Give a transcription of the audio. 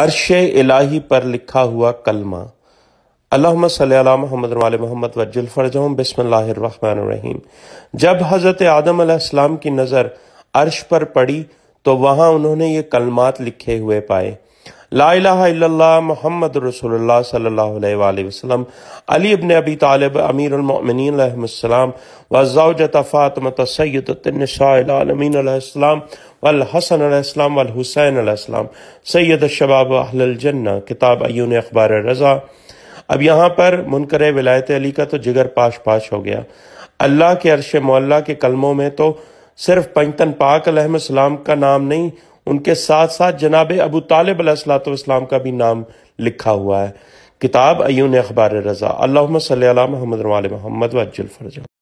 अरश इलाही पर लिखा हुआ कलमा अल्लाम सल महमद वाल महमद जब हज़रत आदम अलैहिस्सलाम की नज़र अर्श पर पड़ी तो वहाँ उन्होंने ये कलमात लिखे हुए पाए ला मोहम्मद रसोल्ला सल्ला अली अबन अबी तालब अमीरमिनसम वज़ाजत फ़ातमत सैदतनसालमीनसम वसन अलैहिस्सलाम वल हुसैन अलैहिस्सलाम सैयद शबाब अहल जन्ना किताब अयून अखबार रज़ा अब यहाँ पर मुनकर विलायत अली का तो जिगर पाश पाश हो गया अल्लाह के अरश मोल्ला के कलमों में तो सिर्फ पंचतन पाक सलाम का नाम नहीं उनके साथ साथ जनाब अबू तालब सलाम का भी नाम लिखा हुआ है किताब अयून अखबार रज़ा अल्लाह सल महमद वाल महमद वजल फरजा